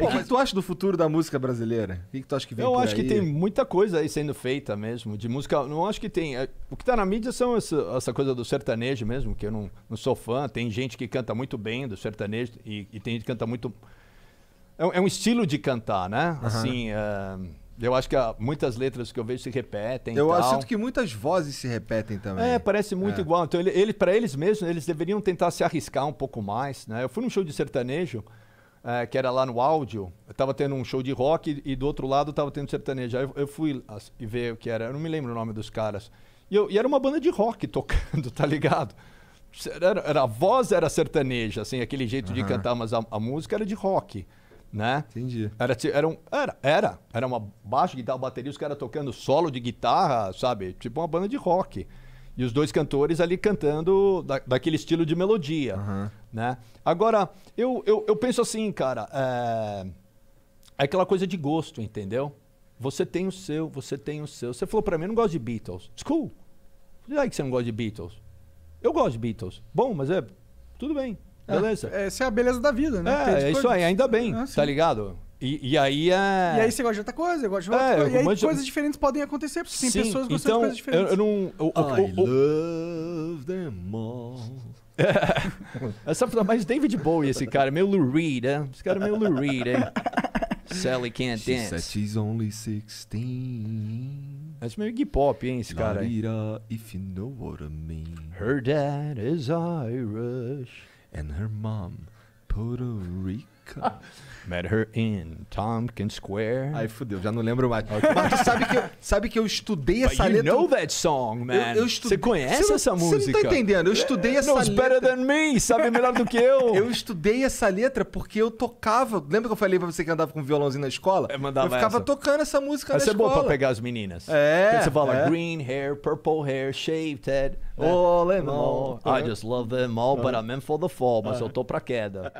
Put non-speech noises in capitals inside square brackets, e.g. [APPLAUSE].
E o que, mas... que, tu acha do futuro da música brasileira? O que, que tu acha que vem Eu acho aí? que tem muita coisa aí sendo feita mesmo, de música. Não acho que tem. É, o que tá na mídia são essa, essa coisa do sertanejo mesmo, que eu não, não sou fã. Tem gente que canta muito bem do sertanejo e, e tem gente que canta muito. É, é, um estilo de cantar, né? Uhum. Assim. É, eu acho que ah, muitas letras que eu vejo se repetem. Eu tal. sinto que muitas vozes se repetem também. É, parece muito é. igual. Então, ele, ele para eles mesmos, eles deveriam tentar se arriscar um pouco mais. Né? Eu fui num show de sertanejo é, que era lá no áudio, eu tava tendo um show de rock e, e do outro lado tava tendo sertanejo. Aí eu, eu fui e ver o que era, eu não me lembro o nome dos caras. E, eu, e era uma banda de rock tocando, [LAUGHS] tá ligado? Era, era a voz era sertaneja, assim, aquele jeito uhum. de cantar, mas a, a, música era de rock, né? Entendi. Era, era, um, era, era, era uma baixo, guitarra, bateria, os caras tocando solo de guitarra, sabe? Tipo uma banda de rock. E os dois cantores ali cantando da, daquele estilo de melodia. Uhum. Né? Agora, eu, eu, eu, penso assim, cara, é, é aquela coisa de gosto, entendeu? Você tem o seu, você tem o seu. Você falou para mim, eu não gosto de Beatles. School. Por que você não gosta de Beatles? Eu gosto de Beatles. Bom, mas é. Tudo bem. É, beleza. É, essa é a beleza da vida, né? É, é isso aí, ainda bem, ah, tá ligado? E, e, aí é. E aí você gosta de outra coisa, eu gosto de é, outra é, coisa. E aí mas... coisas diferentes podem acontecer, porque Sim, tem pessoas gostando então, de coisas diferentes. Eu, eu não. Eu, eu, I love them all. É. Essa é mais David Bowie, esse cara, meio Lou Reed, né? Esse cara é meio Lou Reed, hein? Sally can't She dance. Said she's only 16. Acho meio hip hop, hein, esse cara. Larira, if you know what I mean. Her dad is Irish. And her mom, Puerto Rico. Met her in Tompkins Square. Ai, fudeu, já não lembro mais. Okay. Mas tu sabe que eu, sabe que eu estudei essa you letra. You know that song, man. Você conhece essa não, música? Você não tá entendendo. Eu estudei essa Knows letra. better than me, sabe melhor do que eu. [LAUGHS] eu estudei essa letra porque eu tocava. Lembra que eu falei pra você que andava com violãozinho na escola? Eu, mandava eu ficava essa. tocando essa música essa na é escola. Essa é boa pra pegar as meninas. É. você fala é. green hair, purple hair, shaved head. All in all. I just love them all, but I'm in for the fall. Mas é. eu tô pra queda.